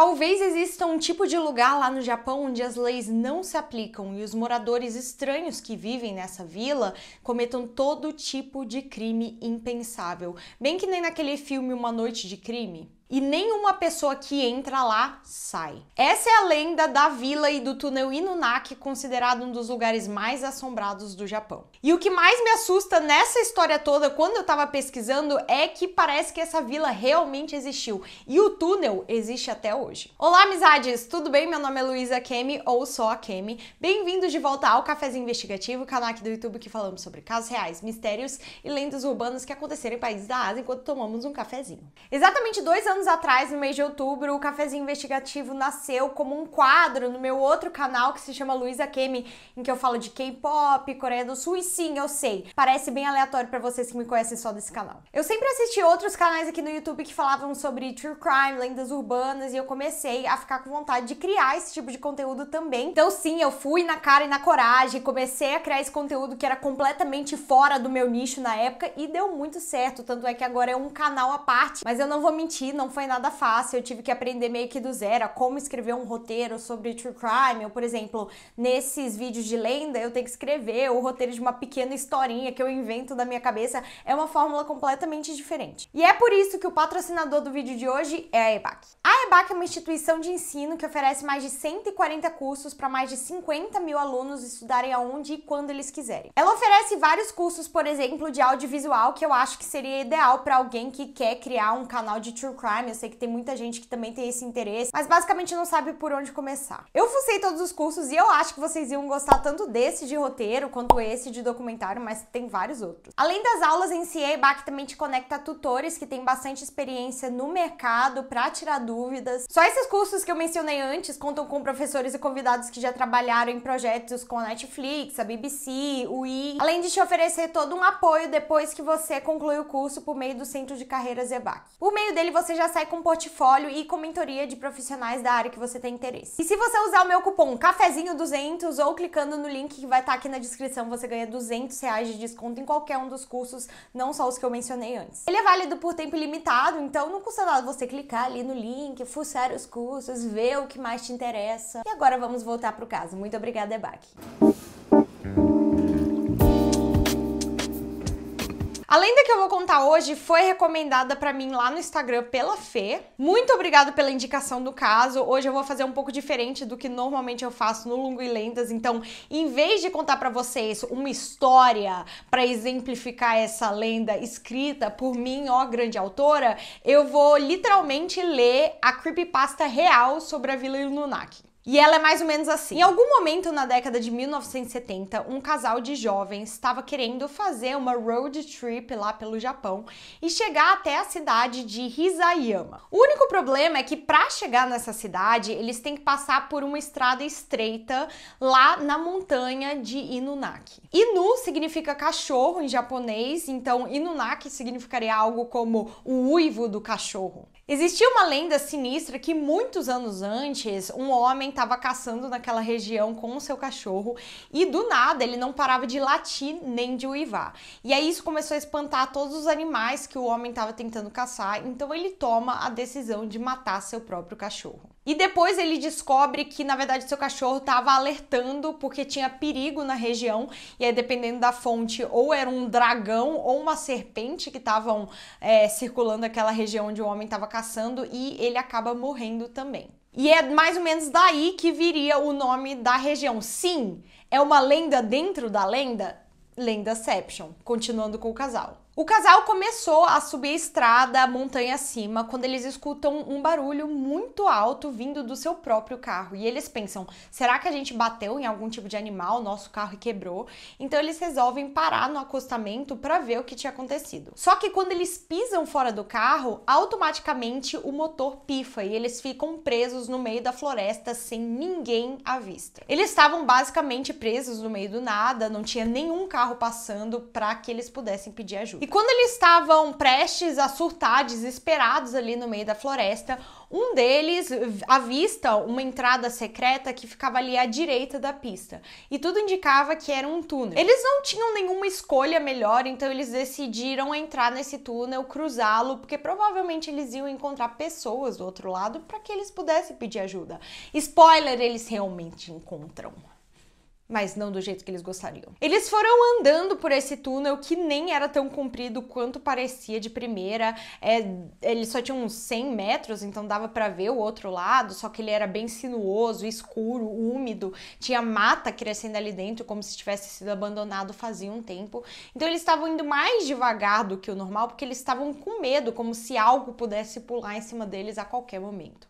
Talvez exista um tipo de lugar lá no Japão onde as leis não se aplicam e os moradores estranhos que vivem nessa vila cometam todo tipo de crime impensável. Bem que nem naquele filme Uma Noite de Crime e nenhuma pessoa que entra lá sai. Essa é a lenda da vila e do túnel Inunaki, considerado um dos lugares mais assombrados do Japão. E o que mais me assusta nessa história toda, quando eu tava pesquisando, é que parece que essa vila realmente existiu e o túnel existe até hoje. Olá, amizades, tudo bem? Meu nome é Luísa Kemi ou só Kemi. Bem-vindos de volta ao Cafézinho Investigativo, canal aqui do YouTube que falamos sobre casos reais, mistérios e lendas urbanas que aconteceram em países da Ásia enquanto tomamos um cafezinho. Exatamente dois anos anos atrás, no mês de outubro, o Cafezinho Investigativo nasceu como um quadro no meu outro canal que se chama Luiza Kemi, em que eu falo de K-pop, Coreia do Sul e sim, eu sei, parece bem aleatório para vocês que me conhecem só desse canal. Eu sempre assisti outros canais aqui no YouTube que falavam sobre true crime, lendas urbanas e eu comecei a ficar com vontade de criar esse tipo de conteúdo também. Então sim, eu fui na cara e na coragem, comecei a criar esse conteúdo que era completamente fora do meu nicho na época e deu muito certo, tanto é que agora é um canal à parte, mas eu não vou mentir, não não foi nada fácil, eu tive que aprender meio que do zero como escrever um roteiro sobre true crime, ou por exemplo, nesses vídeos de lenda eu tenho que escrever o roteiro de uma pequena historinha que eu invento da minha cabeça, é uma fórmula completamente diferente. E é por isso que o patrocinador do vídeo de hoje é a EBAC. A EBAC é uma instituição de ensino que oferece mais de 140 cursos para mais de 50 mil alunos estudarem aonde e quando eles quiserem. Ela oferece vários cursos, por exemplo, de audiovisual, que eu acho que seria ideal para alguém que quer criar um canal de true crime Prime. Eu sei que tem muita gente que também tem esse interesse, mas basicamente não sabe por onde começar. Eu fucei todos os cursos e eu acho que vocês iam gostar tanto desse de roteiro quanto esse de documentário, mas tem vários outros. Além das aulas em CA, BAC também te conecta a tutores que têm bastante experiência no mercado para tirar dúvidas. Só esses cursos que eu mencionei antes contam com professores e convidados que já trabalharam em projetos com a Netflix, a BBC, o I, além de te oferecer todo um apoio depois que você conclui o curso por meio do Centro de Carreiras EBAC. Por meio dele você já já sai com portfólio e com mentoria de profissionais da área que você tem interesse. E se você usar o meu cupom cafezinho200 ou clicando no link que vai estar tá aqui na descrição, você ganha 200 reais de desconto em qualquer um dos cursos, não só os que eu mencionei antes. Ele é válido por tempo limitado, então não custa nada você clicar ali no link, fuçar os cursos, ver o que mais te interessa. E agora vamos voltar pro caso. Muito obrigada, Ebac. A lenda que eu vou contar hoje foi recomendada para mim lá no Instagram pela Fê. Muito obrigado pela indicação do caso. Hoje eu vou fazer um pouco diferente do que normalmente eu faço no Lungo e Lendas. Então, em vez de contar para vocês uma história para exemplificar essa lenda escrita por mim, ó, grande autora, eu vou literalmente ler a creepypasta real sobre a Vila Ilunaki. E ela é mais ou menos assim. Em algum momento na década de 1970, um casal de jovens estava querendo fazer uma road trip lá pelo Japão e chegar até a cidade de Hisayama. O único problema é que para chegar nessa cidade, eles têm que passar por uma estrada estreita lá na montanha de Inunaki. Inu significa cachorro em japonês, então Inunaki significaria algo como o uivo do cachorro. Existia uma lenda sinistra que muitos anos antes um homem estava caçando naquela região com o seu cachorro e do nada ele não parava de latir nem de uivar. E aí isso começou a espantar todos os animais que o homem estava tentando caçar, então ele toma a decisão de matar seu próprio cachorro. E depois ele descobre que, na verdade, seu cachorro estava alertando porque tinha perigo na região. E aí, dependendo da fonte, ou era um dragão ou uma serpente que estavam é, circulando aquela região onde o homem estava caçando. E ele acaba morrendo também. E é mais ou menos daí que viria o nome da região. Sim, é uma lenda dentro da lenda? Lendaception. Continuando com o casal. O casal começou a subir a estrada montanha acima quando eles escutam um barulho muito alto vindo do seu próprio carro. E eles pensam: será que a gente bateu em algum tipo de animal? Nosso carro quebrou. Então eles resolvem parar no acostamento para ver o que tinha acontecido. Só que quando eles pisam fora do carro, automaticamente o motor pifa e eles ficam presos no meio da floresta sem ninguém à vista. Eles estavam basicamente presos no meio do nada, não tinha nenhum carro passando para que eles pudessem pedir ajuda quando eles estavam prestes a surtar, desesperados ali no meio da floresta, um deles avista uma entrada secreta que ficava ali à direita da pista, e tudo indicava que era um túnel. Eles não tinham nenhuma escolha melhor, então eles decidiram entrar nesse túnel, cruzá-lo, porque provavelmente eles iam encontrar pessoas do outro lado para que eles pudessem pedir ajuda. Spoiler, eles realmente encontram mas não do jeito que eles gostariam. Eles foram andando por esse túnel que nem era tão comprido quanto parecia de primeira. É, ele só tinha uns 100 metros, então dava para ver o outro lado, só que ele era bem sinuoso, escuro, úmido, tinha mata crescendo ali dentro, como se tivesse sido abandonado fazia um tempo. Então eles estavam indo mais devagar do que o normal, porque eles estavam com medo, como se algo pudesse pular em cima deles a qualquer momento.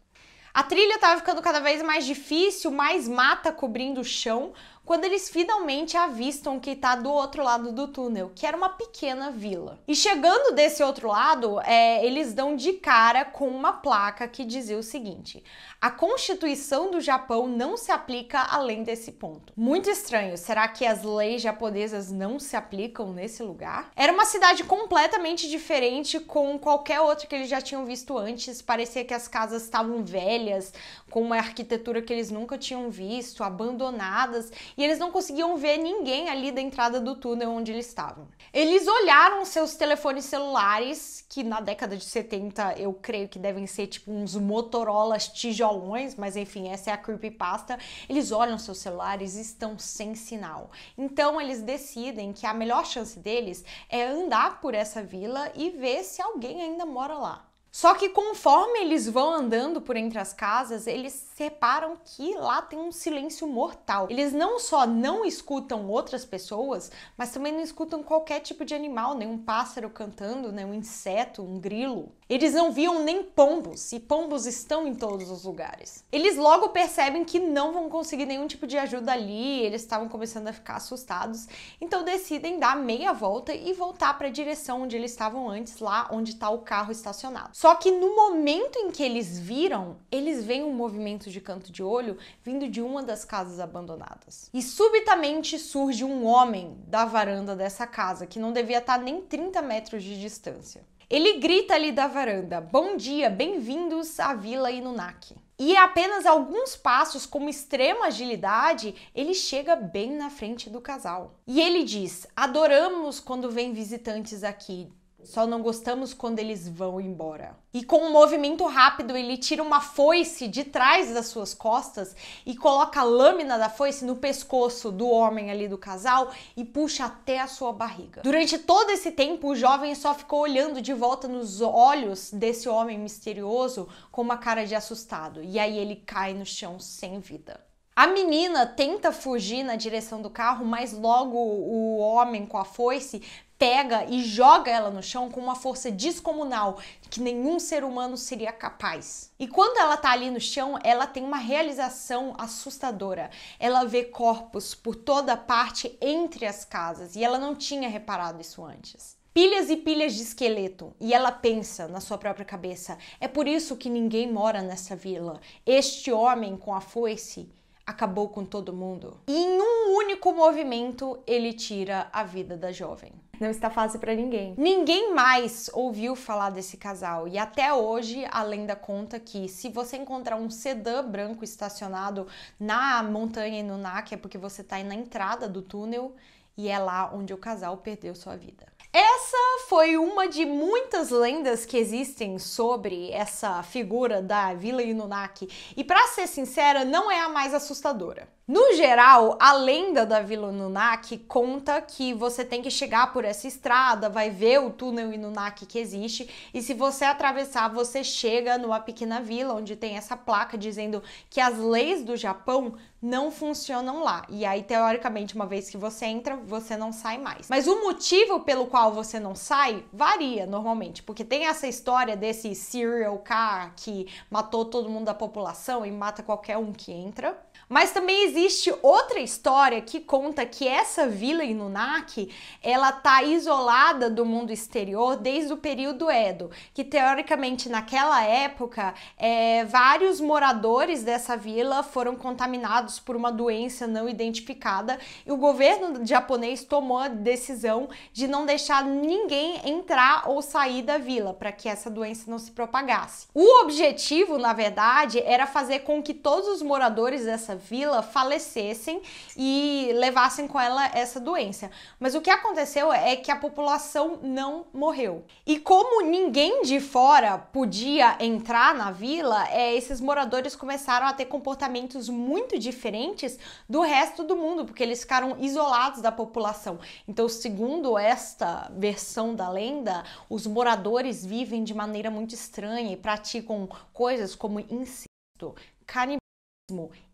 A trilha estava ficando cada vez mais difícil, mais mata cobrindo o chão quando eles finalmente avistam que está do outro lado do túnel, que era uma pequena vila. E chegando desse outro lado, é, eles dão de cara com uma placa que dizia o seguinte: a Constituição do Japão não se aplica além desse ponto. Muito estranho, será que as leis japonesas não se aplicam nesse lugar? Era uma cidade completamente diferente com qualquer outra que eles já tinham visto antes, parecia que as casas estavam velhas, com uma arquitetura que eles nunca tinham visto, abandonadas, e eles não conseguiam ver ninguém ali da entrada do túnel onde eles estavam. Eles olharam seus telefones celulares, que na década de 70 eu creio que devem ser tipo uns Motorolas tijolões, mas enfim, essa é a creepypasta. Eles olham seus celulares e estão sem sinal. Então eles decidem que a melhor chance deles é andar por essa vila e ver se alguém ainda mora lá. Só que conforme eles vão andando por entre as casas, eles reparam que lá tem um silêncio mortal. Eles não só não escutam outras pessoas, mas também não escutam qualquer tipo de animal, nem né? um pássaro cantando, nem né? um inseto, um grilo. Eles não viam nem pombos, e pombos estão em todos os lugares. Eles logo percebem que não vão conseguir nenhum tipo de ajuda ali, eles estavam começando a ficar assustados, então decidem dar meia volta e voltar para a direção onde eles estavam antes, lá onde está o carro estacionado. Só que no momento em que eles viram, eles veem um movimento de canto de olho vindo de uma das casas abandonadas. E subitamente surge um homem da varanda dessa casa, que não devia estar tá nem 30 metros de distância. Ele grita ali da varanda: Bom dia, bem-vindos à Vila Inunaki. E é apenas alguns passos, com extrema agilidade, ele chega bem na frente do casal. E ele diz: Adoramos quando vem visitantes aqui. Só não gostamos quando eles vão embora. E com um movimento rápido, ele tira uma foice de trás das suas costas e coloca a lâmina da foice no pescoço do homem ali do casal e puxa até a sua barriga. Durante todo esse tempo, o jovem só ficou olhando de volta nos olhos desse homem misterioso com uma cara de assustado. E aí ele cai no chão sem vida. A menina tenta fugir na direção do carro, mas logo o homem com a foice pega e joga ela no chão com uma força descomunal que nenhum ser humano seria capaz. E quando ela tá ali no chão, ela tem uma realização assustadora. Ela vê corpos por toda parte entre as casas e ela não tinha reparado isso antes pilhas e pilhas de esqueleto, e ela pensa na sua própria cabeça: é por isso que ninguém mora nessa vila. Este homem com a foice acabou com todo mundo. E em um único movimento, ele tira a vida da jovem. Não está fácil para ninguém. Ninguém mais ouviu falar desse casal e até hoje a lenda conta que se você encontrar um sedã branco estacionado na montanha no Inunaki é porque você está na entrada do túnel e é lá onde o casal perdeu sua vida. Essa foi uma de muitas lendas que existem sobre essa figura da Vila Inunaki, e para ser sincera, não é a mais assustadora. No geral, a lenda da Vila Inunaki conta que você tem que chegar por essa estrada, vai ver o túnel Inunaki que existe, e se você atravessar, você chega numa pequena vila onde tem essa placa dizendo que as leis do Japão não funcionam lá. E aí, teoricamente, uma vez que você entra, você não sai mais. Mas o motivo pelo qual você não sai varia normalmente, porque tem essa história desse serial car que matou todo mundo da população e mata qualquer um que entra. Mas também existe outra história que conta que essa vila Inunaki, ela tá isolada do mundo exterior desde o período Edo, que teoricamente naquela época é, vários moradores dessa vila foram contaminados por uma doença não identificada e o governo japonês tomou a decisão de não deixar ninguém entrar ou sair da vila para que essa doença não se propagasse. O objetivo, na verdade, era fazer com que todos os moradores dessa vila falecessem e levassem com ela essa doença. Mas o que aconteceu é que a população não morreu. E como ninguém de fora podia entrar na vila, é, esses moradores começaram a ter comportamentos muito diferentes do resto do mundo, porque eles ficaram isolados da população. Então, segundo esta versão da lenda, os moradores vivem de maneira muito estranha e praticam coisas como incesto, canibalismo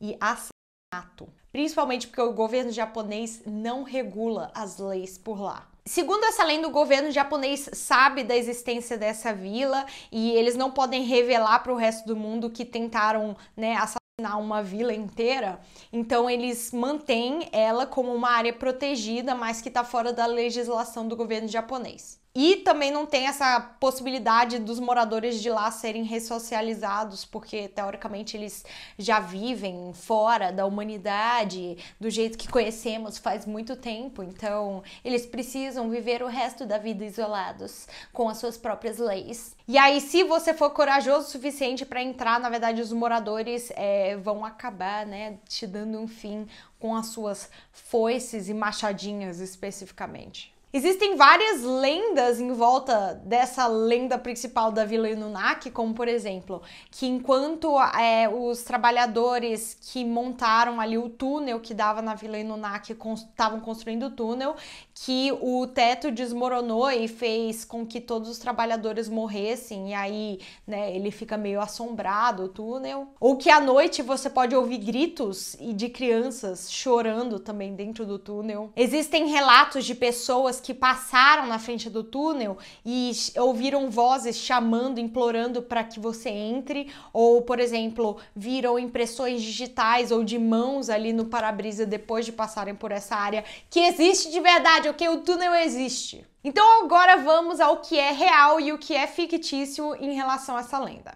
e assassinato, principalmente porque o governo japonês não regula as leis por lá. Segundo essa lenda, o governo japonês sabe da existência dessa vila e eles não podem revelar para o resto do mundo que tentaram né, assassinar uma vila inteira. Então, eles mantêm ela como uma área protegida, mas que está fora da legislação do governo japonês. E também não tem essa possibilidade dos moradores de lá serem ressocializados, porque teoricamente eles já vivem fora da humanidade, do jeito que conhecemos faz muito tempo. Então, eles precisam viver o resto da vida isolados, com as suas próprias leis. E aí, se você for corajoso o suficiente para entrar, na verdade, os moradores é, vão acabar, né, te dando um fim com as suas foices e machadinhas especificamente. Existem várias lendas em volta dessa lenda principal da Vila Inunaki, como por exemplo, que enquanto é, os trabalhadores que montaram ali o túnel que dava na Vila Inunaki estavam construindo o túnel, que o teto desmoronou e fez com que todos os trabalhadores morressem e aí, né, ele fica meio assombrado o túnel. Ou que à noite você pode ouvir gritos e de crianças chorando também dentro do túnel. Existem relatos de pessoas que passaram na frente do túnel e ouviram vozes chamando, implorando para que você entre, ou por exemplo, viram impressões digitais ou de mãos ali no para-brisa depois de passarem por essa área que existe de verdade verdade, ok, o túnel existe. Então agora vamos ao que é real e o que é fictício em relação a essa lenda.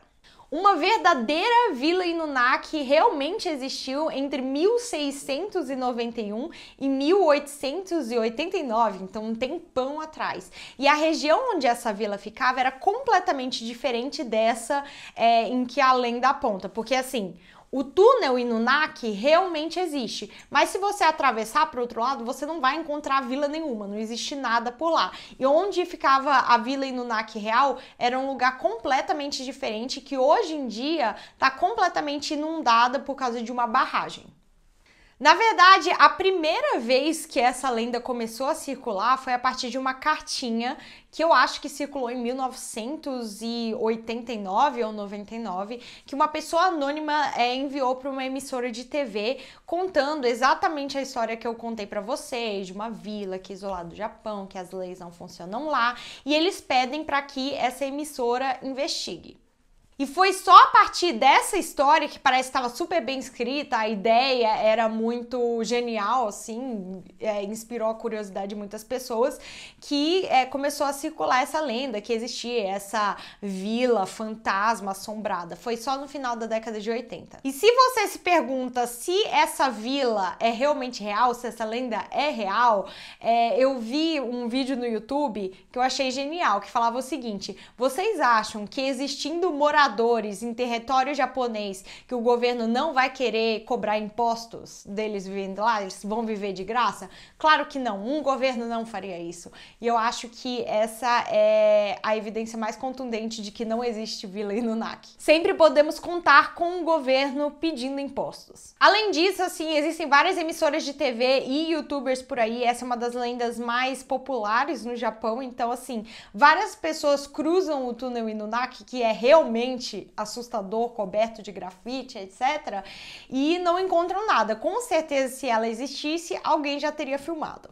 Uma verdadeira vila Inunaki realmente existiu entre 1691 e 1889, então um tempão atrás. E a região onde essa vila ficava era completamente diferente dessa é, em que a lenda aponta, porque assim, o túnel Inunaki realmente existe, mas se você atravessar para o outro lado, você não vai encontrar vila nenhuma, não existe nada por lá. E onde ficava a vila Inunaki real era um lugar completamente diferente que hoje em dia está completamente inundada por causa de uma barragem. Na verdade, a primeira vez que essa lenda começou a circular foi a partir de uma cartinha que eu acho que circulou em 1989 ou 99, que uma pessoa anônima é, enviou para uma emissora de TV contando exatamente a história que eu contei para vocês, de uma vila que é isolada do Japão, que as leis não funcionam lá, e eles pedem para que essa emissora investigue. E foi só a partir dessa história, que parece que estava super bem escrita, a ideia era muito genial, assim, é, inspirou a curiosidade de muitas pessoas, que é, começou a circular essa lenda que existia, essa vila fantasma assombrada. Foi só no final da década de 80. E se você se pergunta se essa vila é realmente real, se essa lenda é real, é, eu vi um vídeo no YouTube que eu achei genial, que falava o seguinte: vocês acham que existindo moradores em território japonês que o governo não vai querer cobrar impostos deles vivendo lá, eles vão viver de graça? Claro que não, um governo não faria isso. E eu acho que essa é a evidência mais contundente de que não existe Vila Inunaki. Sempre podemos contar com o governo pedindo impostos. Além disso, assim, existem várias emissoras de TV e youtubers por aí, essa é uma das lendas mais populares no Japão, então assim, várias pessoas cruzam o túnel Inunaki, que é realmente ambiente assustador, coberto de grafite, etc. E não encontram nada. Com certeza, se ela existisse, alguém já teria filmado.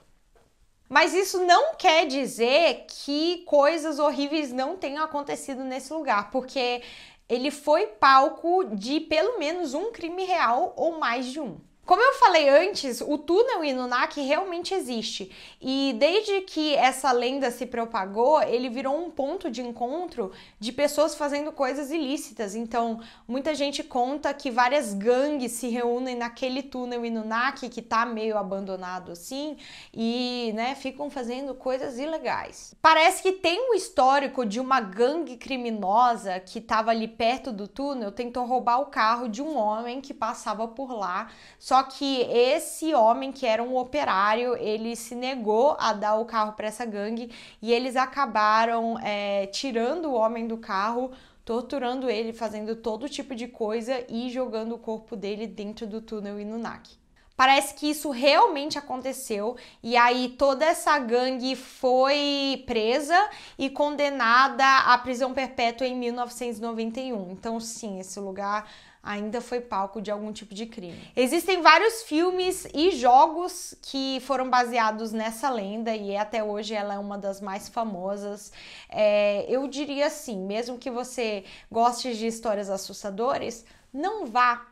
Mas isso não quer dizer que coisas horríveis não tenham acontecido nesse lugar, porque ele foi palco de pelo menos um crime real ou mais de um. Como eu falei antes, o túnel Inunaki realmente existe. E desde que essa lenda se propagou, ele virou um ponto de encontro de pessoas fazendo coisas ilícitas. Então, muita gente conta que várias gangues se reúnem naquele túnel Inunaki que tá meio abandonado assim e, né, ficam fazendo coisas ilegais. Parece que tem um histórico de uma gangue criminosa que tava ali perto do túnel, tentou roubar o carro de um homem que passava por lá. Só só que esse homem, que era um operário, ele se negou a dar o carro para essa gangue e eles acabaram é, tirando o homem do carro, torturando ele, fazendo todo tipo de coisa e jogando o corpo dele dentro do túnel Inunaki. Parece que isso realmente aconteceu e aí toda essa gangue foi presa e condenada à prisão perpétua em 1991. Então, sim, esse lugar ainda foi palco de algum tipo de crime. Existem vários filmes e jogos que foram baseados nessa lenda e até hoje ela é uma das mais famosas. É, eu diria assim, mesmo que você goste de histórias assustadoras, não vá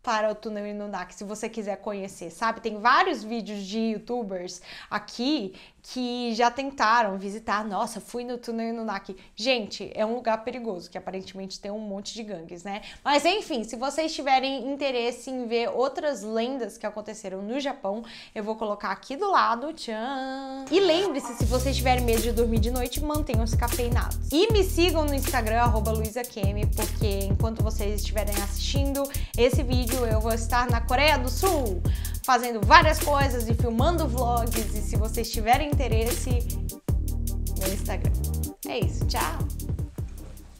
para o túnel Inundak, se você quiser conhecer, sabe? Tem vários vídeos de youtubers aqui que já tentaram visitar. Nossa, fui no túnel Inunaki. Gente, é um lugar perigoso, que aparentemente tem um monte de gangues, né? Mas enfim, se vocês tiverem interesse em ver outras lendas que aconteceram no Japão, eu vou colocar aqui do lado. Tchan! E lembre-se, se vocês tiverem medo de dormir de noite, mantenham-se cafeinados. E me sigam no Instagram, arroba porque enquanto vocês estiverem assistindo esse vídeo, eu vou estar na Coreia do Sul fazendo várias coisas e filmando vlogs. E se vocês tiverem interesse, meu Instagram. É isso, tchau!